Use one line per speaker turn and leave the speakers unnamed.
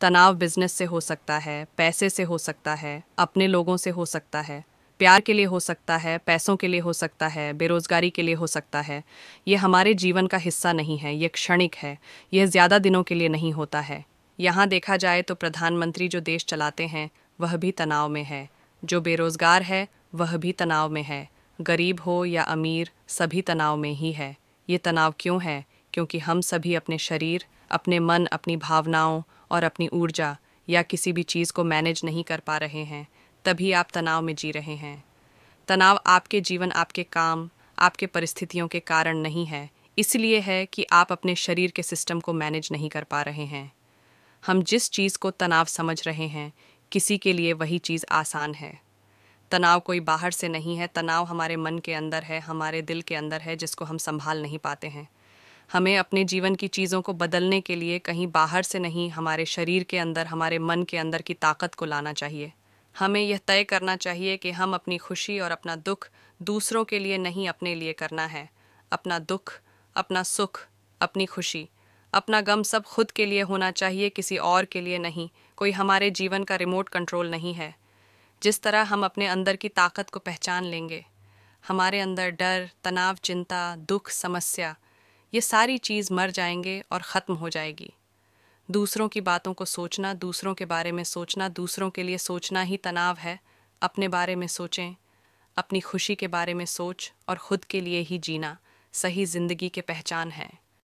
तनाव बिजनेस से हो सकता है पैसे से हो सकता है अपने लोगों से हो सकता है प्यार के लिए हो सकता है पैसों के लिए हो सकता है बेरोजगारी के लिए हो सकता है ये हमारे जीवन का हिस्सा नहीं है ये क्षणिक है यह ज़्यादा दिनों के लिए नहीं होता है यहाँ देखा जाए तो प्रधानमंत्री जो देश चलाते हैं वह भी तनाव में है जो बेरोजगार है वह भी तनाव में है गरीब हो या अमीर सभी तनाव में ही है ये तनाव क्यों है क्योंकि हम सभी अपने शरीर अपने मन अपनी भावनाओं और अपनी ऊर्जा या किसी भी चीज़ को मैनेज नहीं कर पा रहे हैं तभी आप तनाव में जी रहे हैं तनाव आपके जीवन आपके काम आपके परिस्थितियों के कारण नहीं है इसलिए है कि आप अपने शरीर के सिस्टम को मैनेज नहीं कर पा रहे हैं हम जिस चीज़ को तनाव समझ रहे हैं किसी के लिए वही चीज़ आसान है तनाव कोई बाहर से नहीं है तनाव हमारे मन के अंदर है हमारे दिल के अंदर है जिसको हम संभाल नहीं पाते हैं हमें अपने जीवन की चीज़ों को बदलने के लिए कहीं बाहर से नहीं हमारे शरीर के अंदर हमारे मन के अंदर की ताकत को लाना चाहिए हमें यह तय करना चाहिए कि हम अपनी खुशी और अपना दुख दूसरों के लिए नहीं अपने लिए करना है अपना दुख अपना सुख अपनी खुशी अपना गम सब खुद के लिए होना चाहिए किसी और के लिए नहीं कोई हमारे जीवन का रिमोट कंट्रोल नहीं है जिस तरह हम अपने अंदर की ताकत को पहचान लेंगे हमारे अंदर डर तनाव चिंता दुख समस्या ये सारी चीज़ मर जाएंगे और ख़त्म हो जाएगी दूसरों की बातों को सोचना दूसरों के बारे में सोचना दूसरों के लिए सोचना ही तनाव है अपने बारे में सोचें अपनी खुशी के बारे में सोच और ख़ुद के लिए ही जीना सही ज़िंदगी के पहचान है